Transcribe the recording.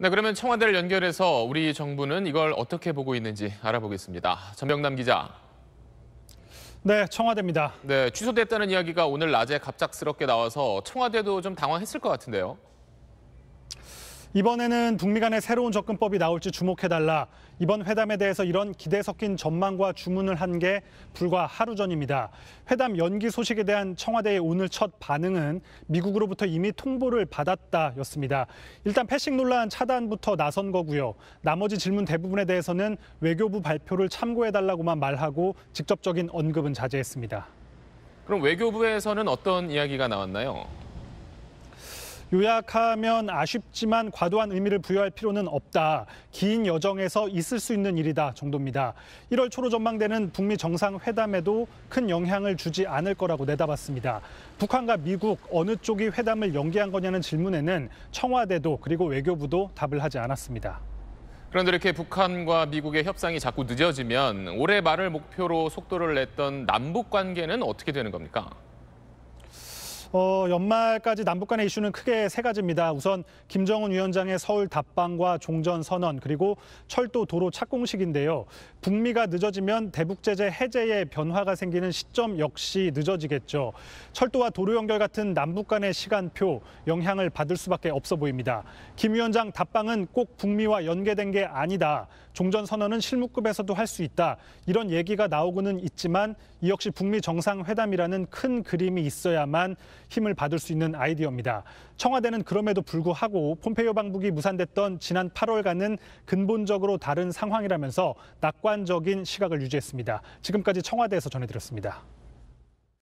네, 그러면 청와대를 연결해서 우리 정부는 이걸 어떻게 보고 있는지 알아보겠습니다. 전병남 기자. 네, 청와대입니다. 네, 취소됐다는 이야기가 오늘 낮에 갑작스럽게 나와서 청와대도 좀 당황했을 것 같은데요. 이번에는 북미 간의 새로운 접근법이 나올지 주목해달라. 이번 회담에 대해서 이런 기대 섞인 전망과 주문을 한 게 불과 하루 전입니다. 회담 연기 소식에 대한 청와대의 오늘 첫 반응은 미국으로부터 이미 통보를 받았다였습니다. 일단 패싱 논란 차단부터 나선 거고요. 나머지 질문 대부분에 대해서는 외교부 발표를 참고해달라고만 말하고 직접적인 언급은 자제했습니다. 그럼 외교부에서는 어떤 이야기가 나왔나요? 요약하면 아쉽지만 과도한 의미를 부여할 필요는 없다. 긴 여정에서 있을 수 있는 일이다 정도입니다. 1월 초로 전망되는 북미 정상회담에도 큰 영향을 주지 않을 거라고 내다봤습니다. 북한과 미국 어느 쪽이 회담을 연기한 거냐는 질문에는 청와대도 그리고 외교부도 답을 하지 않았습니다. 그런데 이렇게 북한과 미국의 협상이 자꾸 늦어지면 올해 말을 목표로 속도를 냈던 남북 관계는 어떻게 되는 겁니까? 어, 연말까지 남북 간의 이슈는 크게 세 가지입니다. 우선 김정은 위원장의 서울 답방과 종전 선언 그리고 철도 도로 착공식인데요. 북미가 늦어지면 대북 제재 해제의 변화가 생기는 시점 역시 늦어지겠죠. 철도와 도로 연결 같은 남북 간의 시간표 영향을 받을 수밖에 없어 보입니다. 김 위원장 답방은 꼭 북미와 연계된 게 아니다. 종전 선언은 실무급에서도 할 수 있다. 이런 얘기가 나오고는 있지만 이 역시 북미 정상회담이라는 큰 그림이 있어야만 힘을 받을 수 있는 아이디어입니다. 청와대는 그럼에도 불구하고 폼페이오 방북이 무산됐던 지난 8월과는 근본적으로 다른 상황이라면서 낙관적인 시각을 유지했습니다. 지금까지 청와대에서 전해드렸습니다.